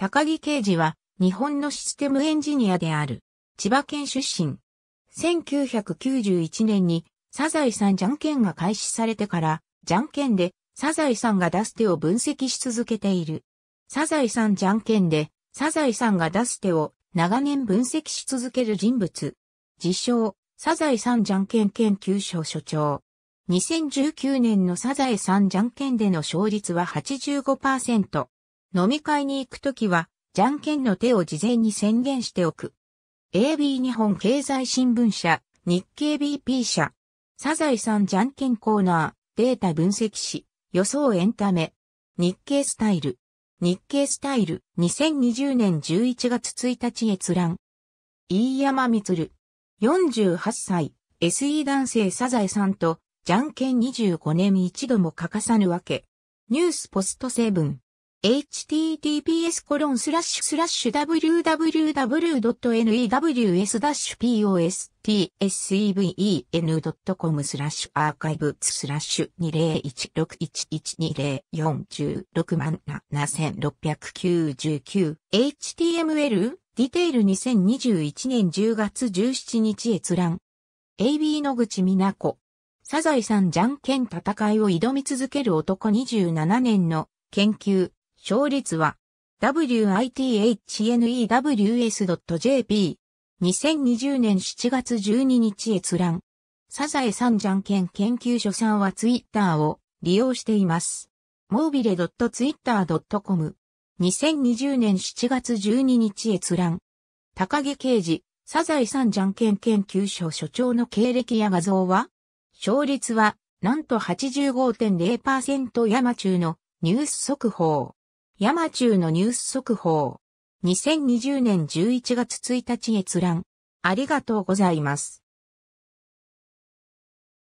高木啓治は日本のシステムエンジニアである。千葉県出身。1991年にサザエさんじゃんけんが開始されてから、じゃんけんでサザエさんが出す手を分析し続けている。サザエさんじゃんけんでサザエさんが出す手を長年分析し続ける人物。自称、サザエさんじゃんけん研究所所長。2019年のサザエさんじゃんけんでの勝率は85%。飲み会に行くときは、じゃんけんの手を事前に宣言しておく。AB 日本経済新聞社、日経 BP 社、サザエさんじゃんけんコーナー、データ分析誌、予想エンタメ、日経スタイル、日経スタイル、2020年11月1日閲覧。飯山光、48歳、SE 男性サザエさんと、じゃんけん25年一度も欠かさぬわけ。ニュースポストセブン。https コロンスラッシュスラッシュ www.news-postseven.com スラッシュアーカイブスラッシュ2 0 1 6 1 1 2 0 4 6万7699 html ディテール2021年10月17日閲覧 AB 野口美奈子サザエさんじゃんけん戦いを挑み続ける男27年の研究、勝率は witHnews.jp。2020年7月12日閲覧。サザエさんじゃんけん研究所さんはツイッターを利用しています。モービレ .twitter.com。2020年7月12日閲覧。高木刑事、サザエさんじゃんけん研究所所長の経歴や画像は勝率は、なんと85.0%山中のニュース速報。山中のニュース速報。2020年11月1日閲覧。ありがとうございます。